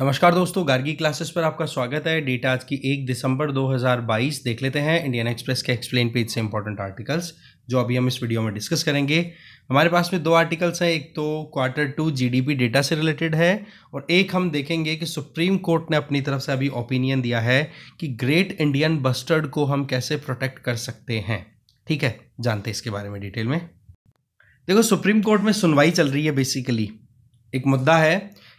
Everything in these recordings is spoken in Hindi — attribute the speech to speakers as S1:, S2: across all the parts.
S1: नमस्कार दोस्तों गार्गी क्लासेस पर आपका स्वागत है डेटा आज की एक दिसंबर 2022 देख लेते हैं इंडियन एक्सप्रेस के एक्सप्लेन पेज से इंपॉर्टेंट आर्टिकल्स जो अभी हम इस वीडियो में डिस्कस करेंगे हमारे पास में दो आर्टिकल्स हैं एक तो क्वार्टर टू जीडीपी डेटा से रिलेटेड है और एक हम देखेंगे कि सुप्रीम कोर्ट ने अपनी तरफ से अभी ओपिनियन दिया है कि ग्रेट इंडियन बस्टर्ड को हम कैसे प्रोटेक्ट कर सकते हैं ठीक है जानते इसके बारे में डिटेल में देखो सुप्रीम कोर्ट में सुनवाई चल रही है बेसिकली एक मुद्दा है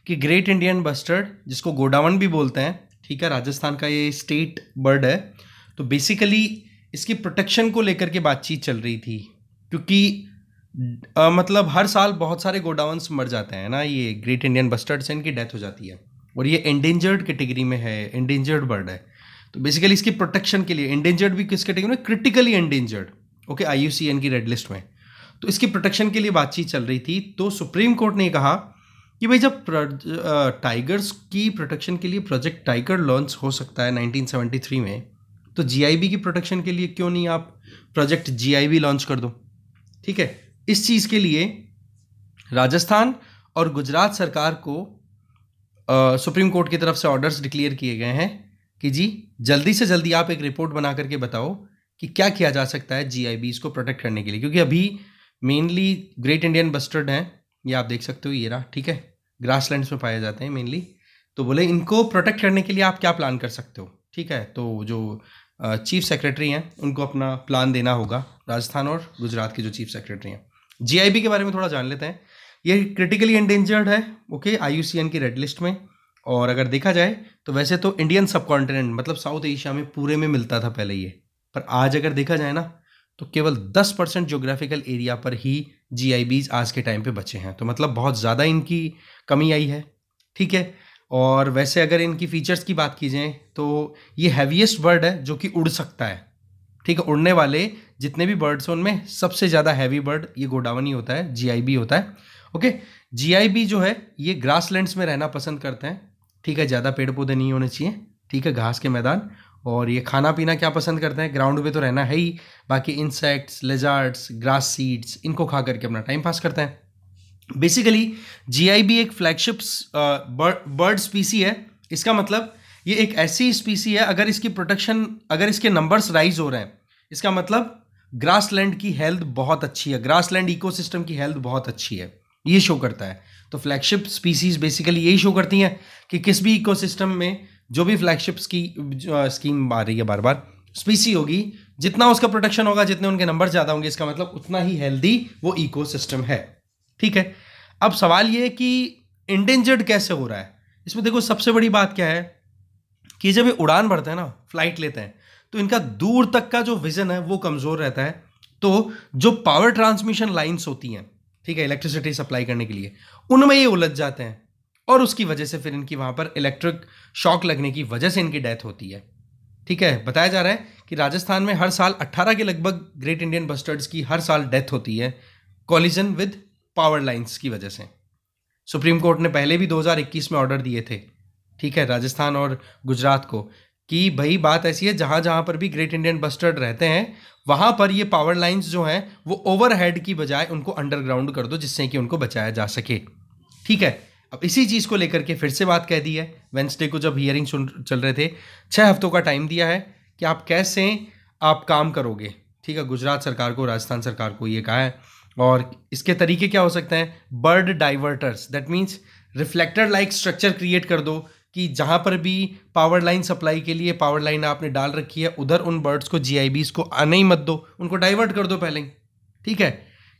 S1: कि ग्रेट इंडियन बस्टर्ड जिसको गोडावन भी बोलते हैं ठीक है राजस्थान का ये स्टेट बर्ड है तो बेसिकली इसकी प्रोटेक्शन को लेकर के बातचीत चल रही थी क्योंकि आ, मतलब हर साल बहुत सारे गोडाउन मर जाते हैं ना ये ग्रेट इंडियन बस्टर्ड से इनकी डेथ हो जाती है और ये एंडेंजर्ड कैटेगरी में है एंडेंजर्ड बर्ड है तो बेसिकली इसकी प्रोटेक्शन के लिए एंडेंजर्ड भी किस कैटेगरी में क्रिटिकली एंडेंजर्ड ओके आई की रेड लिस्ट में तो इसकी प्रोटेक्शन के लिए बातचीत चल रही थी तो सुप्रीम कोर्ट ने कहा कि भाई जब टाइगर्स की प्रोटेक्शन के लिए प्रोजेक्ट टाइगर लॉन्च हो सकता है 1973 में तो जीआईबी की प्रोटेक्शन के लिए क्यों नहीं आप प्रोजेक्ट जीआईबी लॉन्च कर दो ठीक है इस चीज़ के लिए राजस्थान और गुजरात सरकार को आ, सुप्रीम कोर्ट की तरफ से ऑर्डर्स डिक्लेयर किए गए हैं कि जी जल्दी से जल्दी आप एक रिपोर्ट बना करके बताओ कि क्या किया जा सकता है जी को प्रोटेक्ट करने के लिए क्योंकि अभी मेनली ग्रेट इंडियन बस्टर्ड हैं ये आप देख सकते हो ये रहा ठीक है ग्रास लैंड्स में पाए जाते हैं मेनली तो बोले इनको प्रोटेक्ट करने के लिए आप क्या प्लान कर सकते हो ठीक है तो जो चीफ सेक्रेटरी हैं उनको अपना प्लान देना होगा राजस्थान और गुजरात के जो चीफ सेक्रेटरी हैं जीआईबी के बारे में थोड़ा जान लेते हैं ये क्रिटिकली एंडेंजर्ड है ओके आईयूसीएन की रेड लिस्ट में और अगर देखा जाए तो वैसे तो इंडियन सब कॉन्टिनेंट मतलब साउथ एशिया में पूरे में मिलता था पहले ये पर आज अगर देखा जाए ना तो केवल 10 परसेंट जोग्राफिकल एरिया पर ही जी आज के टाइम पे बचे हैं तो मतलब बहुत ज़्यादा इनकी कमी आई है ठीक है और वैसे अगर इनकी फीचर्स की बात की जाए तो ये हैवीएस्ट बर्ड है जो कि उड़ सकता है ठीक है उड़ने वाले जितने भी बर्ड्स हैं उनमें सबसे ज़्यादा हैवी बर्ड ये गोडावन ही होता है जी होता है ओके जी जो है ये ग्रास में रहना पसंद करते हैं ठीक है ज़्यादा पेड़ पौधे नहीं होने चाहिए ठीक है घास के मैदान और ये खाना पीना क्या पसंद करते हैं ग्राउंड पे तो रहना है ही बाकी इंसेक्ट्स लेजार्ड्स ग्रास सीड्स इनको खा करके अपना टाइम पास करते हैं बेसिकली जी एक फ्लैगशिप बर्ड स्पीसी है इसका मतलब ये एक ऐसी स्पीसी है अगर इसकी प्रोटेक्शन अगर इसके नंबर्स राइज हो रहे हैं इसका मतलब ग्रासलैंड की हेल्थ बहुत अच्छी है ग्रासलैंड इकोसिस्टम की हेल्थ बहुत अच्छी है ये शो करता है तो फ्लैगशिप स्पीसीज बेसिकली यही शो करती हैं कि किस भी इकोसिस्टम में जो भी फ्लैगशिप की स्कीम आ रही है बार बार स्पीसी होगी जितना उसका प्रोटेक्शन होगा जितने उनके नंबर ज़्यादा होंगे इसका मतलब उतना ही हेल्दी वो इकोसिस्टम है ठीक है अब सवाल ये कि इंडेंजर्ड कैसे हो रहा है इसमें देखो सबसे बड़ी बात क्या है कि जब ये उड़ान भरते हैं ना फ्लाइट लेते हैं तो इनका दूर तक का जो विज़न है वो कमज़ोर रहता है तो जो पावर ट्रांसमिशन लाइन्स होती हैं ठीक है इलेक्ट्रिसिटी सप्लाई करने के लिए उनमें ये उलझ जाते हैं और उसकी वजह से फिर इनकी वहां पर इलेक्ट्रिक शॉक लगने की वजह से इनकी डेथ होती है ठीक है बताया जा रहा है कि राजस्थान में हर साल 18 के लगभग ग्रेट इंडियन बस्टर्ड्स की हर साल डेथ होती है कॉलिजन विद पावर लाइन्स की वजह से सुप्रीम कोर्ट ने पहले भी 2021 में ऑर्डर दिए थे ठीक है राजस्थान और गुजरात को कि भाई बात ऐसी है जहां जहां पर भी ग्रेट इंडियन बस्टर्ड रहते हैं वहां पर ये पावर लाइन्स जो हैं वो ओवरहेड की बजाय उनको अंडरग्राउंड कर दो जिससे कि उनको बचाया जा सके ठीक है अब इसी चीज़ को लेकर के फिर से बात कह दी है वेंसडे को जब हियरिंग चल रहे थे छः हफ्तों का टाइम दिया है कि आप कैसे आप काम करोगे ठीक है गुजरात सरकार को राजस्थान सरकार को ये कहा है और इसके तरीके क्या हो सकते हैं bird diverters that means reflector like structure create कर दो कि जहाँ पर भी पावर लाइन सप्लाई के लिए पावर लाइन आपने डाल रखी है उधर उन बर्ड्स को जी को आने ही मत दो उनको डाइवर्ट कर दो पहले ठीक है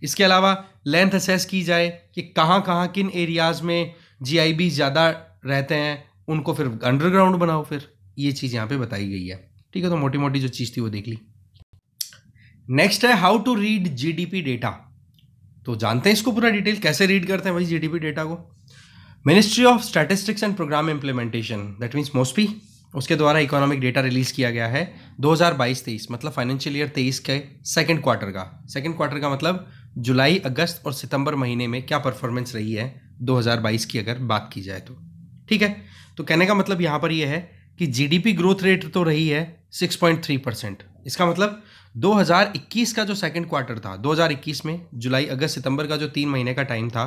S1: इसके अलावा लेंथ असेस की जाए कि कहाँ कहाँ किन एरियाज़ में जी ज़्यादा रहते हैं उनको फिर अंडरग्राउंड बनाओ फिर ये चीज़ यहाँ पे बताई गई है ठीक है तो मोटी मोटी जो चीज़ थी वो देख ली नेक्स्ट है how to read GDP data तो जानते हैं इसको पूरा डिटेल कैसे रीड करते हैं भाई जीडीपी डेटा को ministry of statistics and programme implementation that means MoSPI उसके द्वारा इकोनॉमिक डेटा रिलीज़ किया गया है 2022-23 मतलब फाइनेंशियल ईयर 23 के सेकंड क्वार्टर का सेकंड क्वार्टर का मतलब जुलाई अगस्त और सितंबर महीने में क्या परफॉर्मेंस रही है 2022 की अगर बात की जाए तो ठीक है तो कहने का मतलब यहाँ पर यह है कि जीडीपी ग्रोथ रेट तो रही है 6.3 परसेंट इसका मतलब 2021 का जो सेकंड क्वार्टर था 2021 में जुलाई अगस्त सितंबर का जो तीन महीने का टाइम था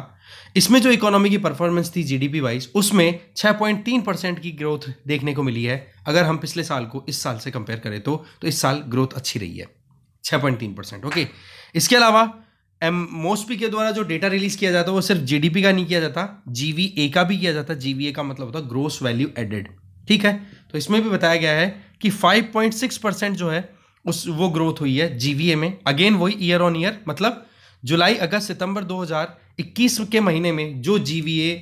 S1: इसमें जो इकोनॉमी की परफॉर्मेंस थी जीडीपी वाइज उसमें 6.3 परसेंट की ग्रोथ देखने को मिली है अगर हम पिछले साल को इस साल से कंपेयर करें तो, तो इस साल ग्रोथ अच्छी रही है 6.3 परसेंट ओके इसके अलावा एम मोस्टपी के द्वारा जो डेटा रिलीज किया जाता है वो सिर्फ जीडीपी का नहीं किया जाता जीवीए का भी किया जाता जीवीए का मतलब होता है ग्रोस वैल्यू एडेड ठीक है तो इसमें भी बताया गया है कि 5.6 परसेंट जो है उस वो ग्रोथ हुई है जीवीए में अगेन वही ईयर ऑन ईयर मतलब जुलाई अगस्त सितंबर 2021 के महीने में जो जीवीए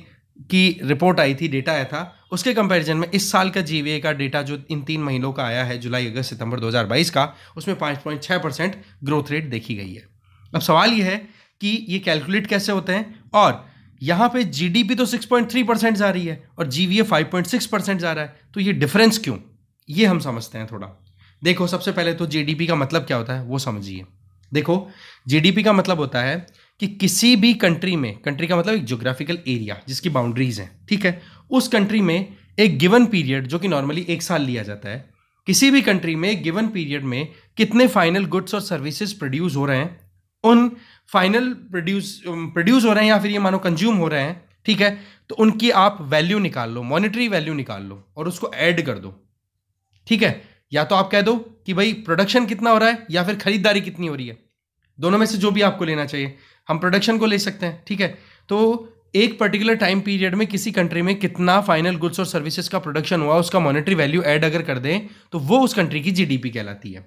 S1: की रिपोर्ट आई थी डेटा आया था उसके कंपैरिजन में इस साल का जीवीए का डेटा जो इन तीन महीनों का आया है जुलाई अगस्त सितंबर 2022 का उसमें 5.6 परसेंट ग्रोथ रेट देखी गई है अब सवाल ये है कि ये कैलकुलेट कैसे होते हैं और यहाँ पे जीडीपी तो 6.3 परसेंट जा रही है और जीवीए 5.6 परसेंट जा रहा है तो ये डिफरेंस क्यों ये हम समझते हैं थोड़ा देखो सबसे पहले तो जीडीपी का मतलब क्या होता है वो समझिए देखो जीडीपी का मतलब होता है कि किसी भी कंट्री में कंट्री का मतलब एक जोग्राफिकल एरिया जिसकी बाउंड्रीज हैं ठीक है उस कंट्री में एक गिवन पीरियड जो कि नॉर्मली एक साल लिया जाता है किसी भी कंट्री में गिवन पीरियड में कितने फाइनल गुड्स और सर्विसेज प्रोड्यूस हो रहे हैं उन फाइनल प्रोड्यूस प्रोड्यूस हो रहे हैं या फिर ये मानो कंज्यूम हो रहे हैं ठीक है तो उनकी आप वैल्यू निकाल लो मॉनिटरी वैल्यू निकाल लो और उसको ऐड कर दो ठीक है या तो आप कह दो कि भाई प्रोडक्शन कितना हो रहा है या फिर खरीदारी कितनी हो रही है दोनों में से जो भी आपको लेना चाहिए हम प्रोडक्शन को ले सकते हैं ठीक है तो एक पर्टिकुलर टाइम पीरियड में किसी कंट्री में कितना फाइनल गुड्स और सर्विसेज का प्रोडक्शन हुआ उसका मॉनिटरी वैल्यू ऐड अगर कर दें तो वो उस कंट्री की जीडीपी कहलाती है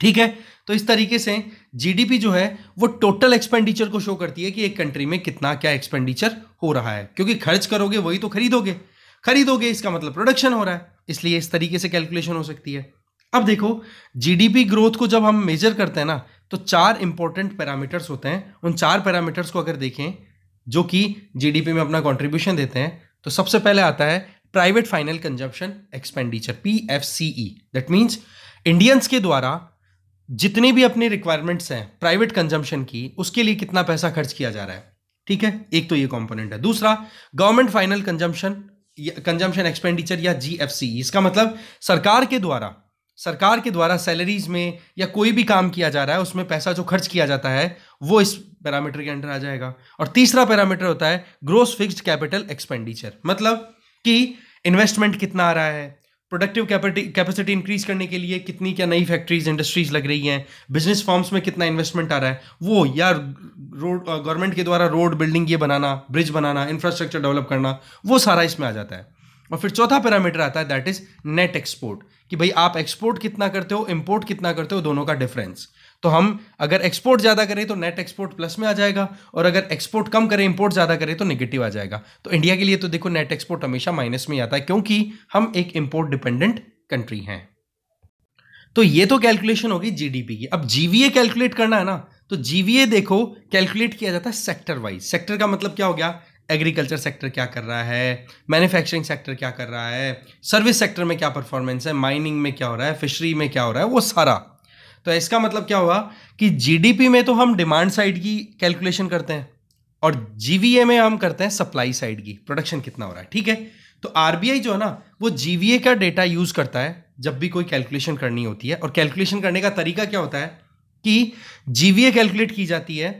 S1: ठीक है तो इस तरीके से जीडीपी जो है वो टोटल एक्सपेंडिचर को शो करती है कि एक कंट्री में कितना क्या एक्सपेंडिचर हो रहा है क्योंकि खर्च करोगे वही तो खरीदोगे खरीदोगे इसका मतलब प्रोडक्शन हो रहा है इसलिए इस तरीके से कैलकुलेशन हो सकती है अब देखो जीडीपी ग्रोथ को जब हम मेजर करते हैं ना तो चार इंपॉर्टेंट पैरामीटर्स होते हैं उन चार पैरामीटर्स को अगर देखें जो कि जीडीपी में अपना कंट्रीब्यूशन देते हैं तो सबसे पहले आता है private final consumption expenditure P F C E that means Indians के द्वारा जितनी भी अपनी रिक्वायरमेंट्स हैं प्राइवेट कंजम्पशन की उसके लिए कितना पैसा खर्च किया जा रहा है ठीक है एक तो ये कंपोनेंट है दूसरा government final consumption consumption expenditure या जीएफसी इसका मतलब सरकार के द्वारा सरकार के द्वारा सैलरीज में या कोई भी काम किया जा रहा है उसमें पैसा जो खर्च किया जाता है वो इस पैरामीटर के अंडर आ जाएगा और तीसरा पैरामीटर होता है ग्रोस फिक्स्ड कैपिटल एक्सपेंडिचर मतलब कि इन्वेस्टमेंट कितना आ रहा है प्रोडक्टिव कैपेसिटी इंक्रीज करने के लिए कितनी क्या नई फैक्ट्रीज इंडस्ट्रीज लग रही हैं बिजनेस फॉर्म्स में कितना इन्वेस्टमेंट आ रहा है वो या रोड गवर्नमेंट के द्वारा रोड बिल्डिंग ये बनाना ब्रिज बनाना इंफ्रास्ट्रक्चर डेवलप करना वो सारा इसमें आ जाता है और फिर चौथा पैरामीटर आता है दैट इज नेट एक्सपोर्ट कि भाई आप एक्सपोर्ट कितना करते हो इम्पोर्ट कितना करते हो दोनों का डिफरेंस तो हम अगर एक्सपोर्ट ज़्यादा करें तो नेट एक्सपोर्ट प्लस में आ जाएगा और अगर एक्सपोर्ट कम करें इंपोर्ट ज़्यादा करें तो निगेटिव आ जाएगा तो इंडिया के लिए तो देखो नेट एक्सपोर्ट हमेशा माइनस में आता है क्योंकि हम एक इम्पोर्ट डिपेंडेंट कंट्री हैं तो ये तो कैलकुलेशन होगी जीडीपी की अब जीवीए कैलकुलेट करना है ना तो जीवीए देखो कैलकुलेट किया जाता है सेक्टर वाइज सेक्टर का मतलब क्या हो गया एग्रीकल्चर सेक्टर क्या कर रहा है मैन्युफैक्चरिंग सेक्टर क्या कर रहा है सर्विस सेक्टर में क्या परफॉर्मेंस है माइनिंग में क्या हो रहा है फिशरी में क्या हो रहा है वो सारा तो इसका मतलब क्या हुआ कि जीडीपी में तो हम डिमांड साइड की कैलकुलेशन करते हैं और जीवीए में हम करते हैं सप्लाई साइड की प्रोडक्शन कितना हो रहा है ठीक है तो आरबीआई जो है ना वो जीवीए का डेटा यूज करता है जब भी कोई कैलकुलेशन करनी होती है और कैलकुलेशन करने का तरीका क्या होता है कि जीवीए कैलकुलेट की जाती है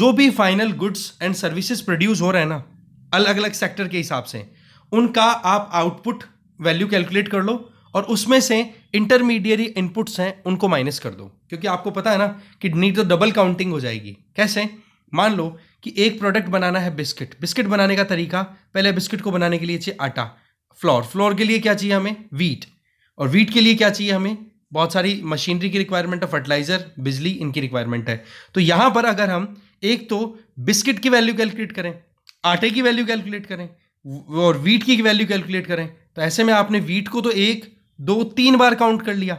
S1: जो भी final goods and services produce हो रहे हैं ना अलग अलग सेक्टर के हिसाब से उनका आप आउटपुट वैल्यू कैलकुलेट कर लो और उसमें से इंटरमीडियरी इनपुट्स हैं उनको माइनस कर दो क्योंकि आपको पता है ना कि नीड तो डबल काउंटिंग हो जाएगी कैसे मान लो कि एक प्रोडक्ट बनाना है बिस्किट बिस्किट बनाने का तरीका पहले बिस्किट को बनाने के लिए चाहिए आटा फ्लोर फ्लोर के लिए क्या चाहिए हमें वीट और वीट के लिए क्या चाहिए हमें बहुत सारी मशीनरी की रिक्वायरमेंट है फर्टिलाइज़र बिजली इनकी रिक्वायरमेंट है तो यहाँ पर अगर हम एक तो बिस्किट की वैल्यू कैलकुलेट करें आटे की वैल्यू कैलकुलेट करें और वीट की वैल्यू कैलकुलेट करें तो ऐसे में आपने वीट को तो एक दो तीन बार काउंट कर लिया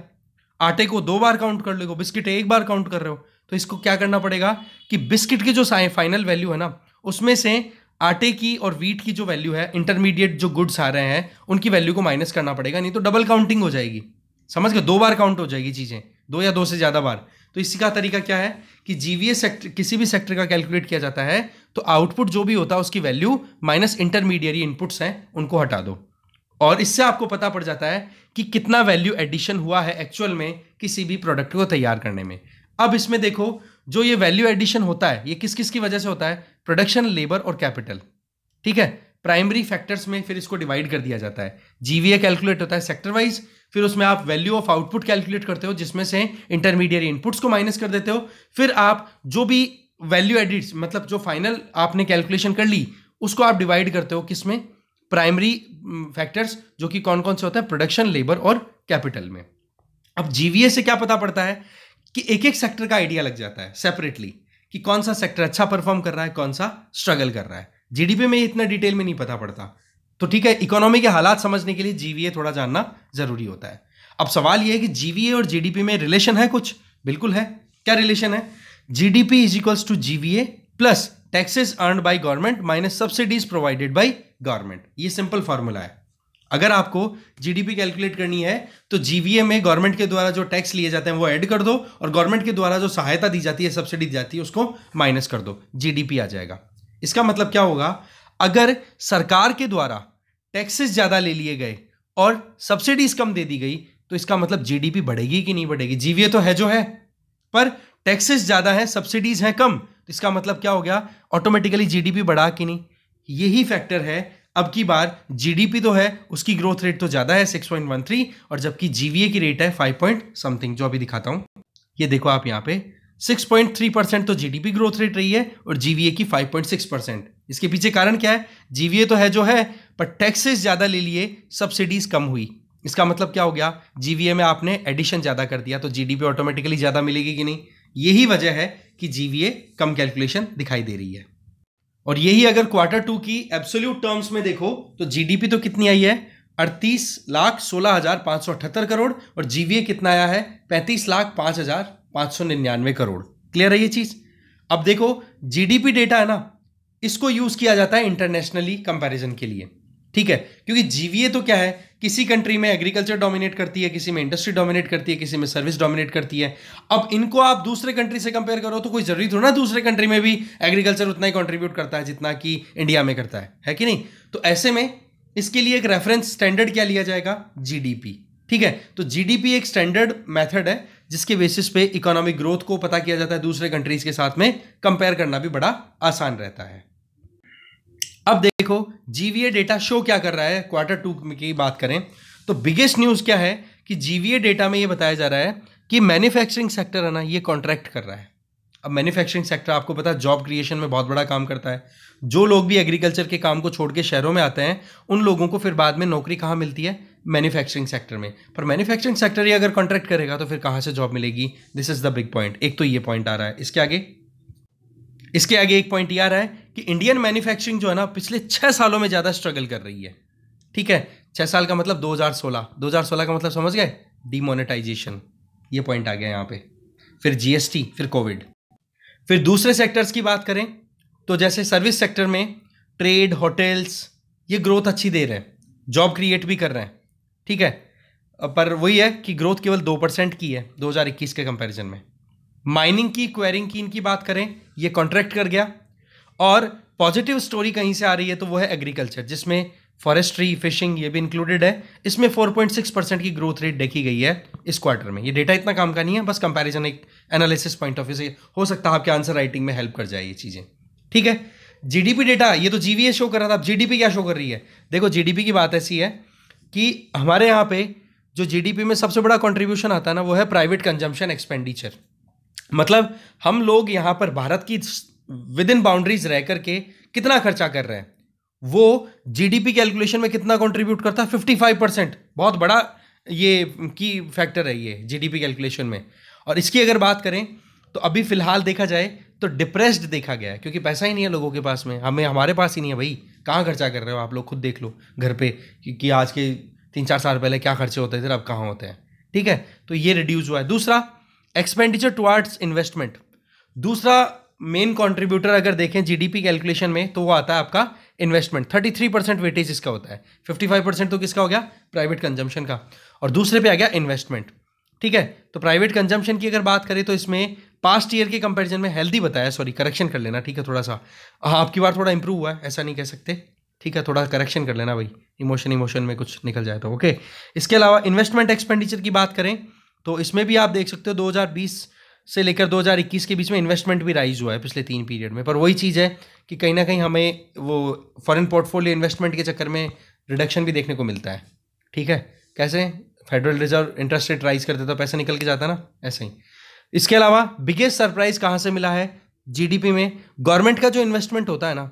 S1: आटे को दो बार काउंट कर लेगो बिस्किट एक बार काउंट कर रहे हो तो इसको क्या करना पड़ेगा कि बिस्किट की जो फाइनल वैल्यू है ना उसमें से आटे की और वीट की जो वैल्यू है इंटरमीडिएट जो गुड्स आ रहे हैं उनकी वैल्यू को माइनस करना पड़ेगा नहीं तो डबल काउंटिंग हो जाएगी समझ गए दो बार काउंट हो जाएगी चीज़ें दो या दो से ज़्यादा बार तो इसी का तरीका क्या है कि जीवीए सेक्टर किसी भी सेक्टर का कैलकुलेट किया जाता है तो आउटपुट जो भी होता है उसकी वैल्यू माइनस इंटरमीडिएट इनपुट्स हैं उनको हटा दो और इससे आपको पता पड़ जाता है कि कितना वैल्यू एडिशन हुआ है एक्चुअल में किसी भी प्रोडक्ट को तैयार करने में अब इसमें देखो जो ये वैल्यू एडिशन होता है ये किस किस की वजह से होता है प्रोडक्शन लेबर और कैपिटल ठीक है प्राइमरी फैक्टर्स में फिर इसको डिवाइड कर दिया जाता है जीवीए कैलकुलेट होता है सेक्टर वाइज फिर उसमें आप वैल्यू ऑफ आउटपुट कैलकुलेट करते हो जिसमें से इंटरमीडिएट इनपुट्स को माइनस कर देते हो फिर आप जो भी वैल्यू एडिट्स मतलब जो फाइनल आपने कैलकुलेशन कर ली उसको आप डिवाइड करते हो किसमें प्राइमरी फैक्टर्स mm, जो कि कौन कौन से होते हैं प्रोडक्शन लेबर और कैपिटल में अब जीवीए से क्या पता पड़ता है कि एक एक सेक्टर का आइडिया लग जाता है सेपरेटली कि कौन सा सेक्टर अच्छा परफॉर्म कर रहा है कौन सा स्ट्रगल कर रहा है जीडीपी में इतना डिटेल में नहीं पता पड़ता तो ठीक है इकोनॉमी के हालात समझने के लिए जीवीए थोड़ा जानना जरूरी होता है अब सवाल यह है कि जीवीए और जीडीपी में रिलेशन है कुछ बिल्कुल है क्या रिलेशन है GDP is equals to GVA plus taxes earn by government minus subsidies provided by government ये सिंपल फार्मूला है अगर आपको जीडीपी कैलकुलेट करनी है तो जीवीए में गवर्नमेंट के द्वारा जो टैक्स लिए जाते हैं वो ऐड कर दो और गवर्नमेंट के द्वारा जो सहायता दी जाती है सब्सिडी दी जाती है उसको माइनस कर दो जीडीपी आ जाएगा इसका मतलब क्या होगा अगर सरकार के द्वारा टैक्सेस ज़्यादा ले लिए गए और सब्सिडीज कम दे दी गई तो इसका मतलब जीडीपी बढ़ेगी कि नहीं बढ़ेगी जीवीए तो है जो है पर टैक्सेस ज़्यादा है सब्सिडीज हैं कम इसका मतलब क्या हो गया ऑटोमेटिकली जीडीपी बढ़ा कि नहीं यही फैक्टर है अब की बार जीडीपी तो है उसकी ग्रोथ रेट तो ज़्यादा है 6.13 और जबकि जीवीए की रेट है 5 पॉइंट समथिंग जो अभी दिखाता हूं ये देखो आप सिक्स पे 6.3 परसेंट तो जीडीपी ग्रोथ रेट रही है और जीवीए की 5.6 परसेंट इसके पीछे कारण क्या है जीवीए तो है जो है पर टैक्सेस ज़्यादा ले लिए सब्सिडीज कम हुई इसका मतलब क्या हो गया जीवीए में आपने एडिशन ज़्यादा कर दिया तो जीडीपी ऑटोमेटिकली ज़्यादा मिलेगी कि नहीं यही वजह है कि जीवीए कम कैलकुलेशन दिखाई दे रही है और यही अगर क्वार्टर टू की एब्सोल्यूट टर्म्स में देखो तो जीडीपी तो कितनी आई है अड़तीस लाख सोलह हजार पाँच सौ अठहत्तर करोड़ और जीवीए कितना आया है पैंतीस लाख पाँच हजार पाँच सौ निन्यानवे करोड़ क्लियर है ये चीज़ अब देखो जीडीपी डेटा है ना इसको यूज़ किया जाता है इंटरनेशनली कंपैरिजन के लिए ठीक है क्योंकि जीवीए तो क्या है किसी कंट्री में एग्रीकल्चर डोमिनेट करती है किसी में इंडस्ट्री डोमिनेट करती है किसी में सर्विस डोमिनेट करती है अब इनको आप दूसरे कंट्री से कंपेयर करो तो कोई जरूरी थोड़ा ना दूसरे कंट्री में भी एग्रीकल्चर उतना ही कॉन्ट्रीब्यूट करता है जितना कि इंडिया में करता है है कि नहीं तो ऐसे में इसके लिए एक रेफरेंस स्टैंडर्ड क्या लिया जाएगा जी ठीक है तो जी एक स्टैंडर्ड मैथड है जिसके बेसिस पे इकोनॉमिक ग्रोथ को पता किया जाता है दूसरे कंट्रीज के साथ में कंपेयर करना भी बड़ा आसान रहता है देखो जीवीए डेटा शो क्या कर रहा है क्वार्टर टू की बात करें तो बिगेस्ट न्यूज़ क्या है कि जीवीए डेटा में ये बताया जा रहा है कि मैन्युफैक्चरिंग सेक्टर है ना ये कॉन्ट्रैक्ट कर रहा है अब मैन्युफैक्चरिंग सेक्टर आपको पता है जॉब क्रिएशन में बहुत बड़ा काम करता है जो लोग भी एग्रीकल्चर के काम को छोड़ के शहरों में आते हैं उन लोगों को फिर बाद में नौकरी कहाँ मिलती है मैन्युफैक्चरिंग सेक्टर में पर मैन्युफैक्चरिंग सेक्टर ही अगर कॉन्ट्रैक्ट करेगा तो फिर कहाँ से जॉब मिलेगी this is the big point एक तो ये पॉइंट आ रहा है इसके आगे इसके आगे एक पॉइंट ये आ रहा है कि इंडियन मैन्युफैक्चरिंग जो है ना पिछले छः सालों में ज़्यादा स्ट्रगल कर रही है ठीक है छः साल का मतलब 2016 2016 का मतलब समझ गए डीमोनेटाइजेशन ये पॉइंट आ गया यहाँ पे फिर जीएसटी फिर कोविड फिर दूसरे सेक्टर्स की बात करें तो जैसे सर्विस सेक्टर में ट्रेड होटल्स ये ग्रोथ अच्छी दे रहे हैं जॉब क्रिएट भी कर रहे हैं ठीक है पर वही है कि ग्रोथ केवल दो परसेंट की है 2021 के कंपैरिजन में माइनिंग की क्वेरिंग की इनकी बात करें ये कॉन्ट्रैक्ट कर गया और पॉजिटिव स्टोरी कहीं से आ रही है तो वो है एग्रीकल्चर जिसमें फॉरेस्ट्री फिशिंग ये भी इंक्लूडेड है इसमें 4.6 परसेंट की ग्रोथ रेट देखी गई है इस क्वार्टर में ये डेटा इतना काम का नहीं है बस कंपैरिजन एक एनालिसिस पॉइंट ऑफ व्यू से हो सकता है आपके आंसर राइटिंग में हेल्प कर जाए ये चीज़ें ठीक है जीडीपी डेटा ये तो जीवीए शो कर रहा था अब जीडीपी क्या शो कर रही है देखो जीडीपी की बात ऐसी है कि हमारे यहाँ पे जो जीडीपी में सबसे बड़ा कॉन्ट्रीब्यूशन आता है ना वो है प्राइवेट कंजम्पशन एक्सपेंडिचर मतलब हम लोग यहाँ पर भारत की विद इन बाउंड्रीज रह करके कितना खर्चा कर रहे हैं वो जीडीपी कैलकुलेशन में कितना कंट्रीब्यूट करता है फिफ्टी फाइव परसेंट बहुत बड़ा ये की फैक्टर है ये जीडीपी कैलकुलेशन में और इसकी अगर बात करें तो अभी फ़िलहाल देखा जाए तो डिप्रेस्ड देखा गया है क्योंकि पैसा ही नहीं है लोगों के पास में हमें हमारे पास ही नहीं है भाई कहाँ खर्चा कर रहे हो आप लोग खुद देख लो घर पे कि आज के तीन चार साल पहले क्या खर्चे होते थे अब कहाँ होते हैं ठीक है तो ये रिड्यूज़ हुआ है दूसरा एक्सपेंडिचर टुवार्ड्स इन्वेस्टमेंट दूसरा मेन कंट्रीब्यूटर अगर देखें जीडीपी कैलकुलेशन में तो वो आता है आपका इन्वेस्टमेंट 33 परसेंट वेटेज इसका होता है 55 परसेंट तो किसका हो गया प्राइवेट कंजम्पशन का और दूसरे पे आ गया इन्वेस्टमेंट ठीक है तो प्राइवेट कंजम्पशन की अगर बात करें तो इसमें पास्ट ईयर के कंपेरिजन में हेल्दी बताया सॉरी करेक्शन कर लेना ठीक है थोड़ा सा हाँ आपकी बार थोड़ा इंप्रूव हुआ है ऐसा नहीं कह सकते ठीक है थोड़ा करेक्शन कर लेना भाई इमोशन इमोशन में कुछ निकल जाए तो ओके इसके अलावा इन्वेस्टमेंट एक्सपेंडिचर की बात करें तो इसमें भी आप देख सकते हो 2020 से लेकर 2021 के बीच में इन्वेस्टमेंट भी राइज हुआ है पिछले तीन पीरियड में पर वही चीज़ है कि कहीं ना कहीं हमें वो फॉरेन पोर्टफोलियो इन्वेस्टमेंट के चक्कर में रिडक्शन भी देखने को मिलता है ठीक है कैसे Federal Reserve interest rate rise कर देता पैसा निकल के जाता है ना ऐसे ही इसके अलावा बिगेस्ट सरप्राइज कहाँ से मिला है जीडीपी में गवर्नमेंट का जो इन्वेस्टमेंट होता है ना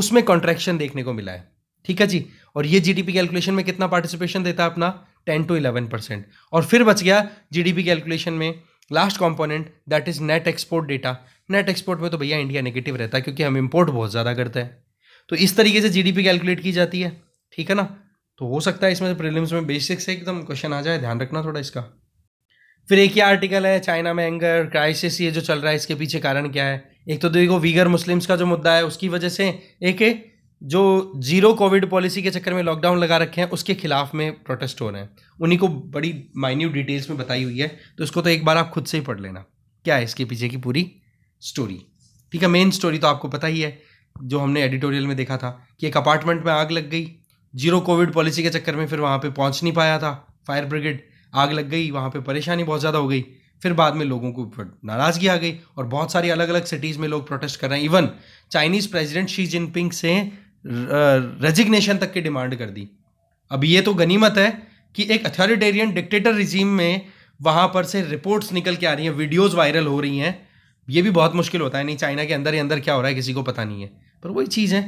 S1: उसमें कॉन्ट्रैक्शन देखने को मिला है ठीक है जी और ये जीडीपी कैलकुलेशन में कितना पार्टिसिपेशन देता है अपना टेन टू इलेवन परसेंट और फिर बच गया जीडीपी कैलकुलेशन में last component that is net export data net export में तो भैया इंडिया नेगेटिव रहता है क्योंकि हम इम्पोर्ट बहुत ज़्यादा करते हैं तो इस तरीके से जीडीपी कैलकुलेट की जाती है ठीक है ना तो हो सकता है इसमें प्रीलिम्स में बेसिक से एकदम क्वेश्चन आ जाए ध्यान रखना थोड़ा इसका फिर एक ही आर्टिकल है चाइना में एंगर क्राइसिस ये जो चल रहा है इसके पीछे कारण क्या है एक तो देखो वीगर मुस्लिम्स का जो मुद्दा है उसकी वजह से एक जो जीरो कोविड पॉलिसी के चक्कर में लॉकडाउन लगा रखे हैं उसके खिलाफ में प्रोटेस्ट हो रहे हैं उन्हीं को बड़ी माइन्यूट डिटेल्स में बताई हुई है तो इसको तो एक बार आप खुद से ही पढ़ लेना क्या है इसके पीछे की पूरी स्टोरी ठीक है मेन स्टोरी तो आपको पता ही है जो हमने एडिटोरियल में देखा था कि एक अपार्टमेंट में आग लग गई जीरो कोविड पॉलिसी के चक्कर में फिर वहाँ पर पहुँच नहीं पाया था फायर ब्रिगेड आग लग गई वहाँ पर परेशानी बहुत ज़्यादा हो गई फिर बाद में लोगों को नाराज़गी आ गई और बहुत सारी अलग अलग सिटीज़ में लोग प्रोटेस्ट कर रहे हैं even Chinese president Xi Jinping से रेजिग्नेशन तक की डिमांड कर दी अब ये तो गनीमत है कि एक अथॉरिटेरियन डिक्टेटर रिजीम में वहाँ पर से रिपोर्ट्स निकल के आ रही हैं वीडियोज़ वायरल हो रही हैं ये भी बहुत मुश्किल होता है नहीं चाइना के अंदर ही अंदर क्या हो रहा है किसी को पता नहीं है पर वही चीज़ है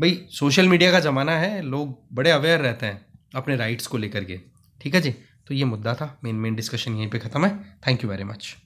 S1: भाई सोशल मीडिया का ज़माना है लोग बड़े अवेयर रहते हैं अपने राइट्स को लेकर के ठीक है जी तो ये मुद्दा था मेन मेन डिस्कशन यहीं पे ख़त्म है थैंक यू वेरी मच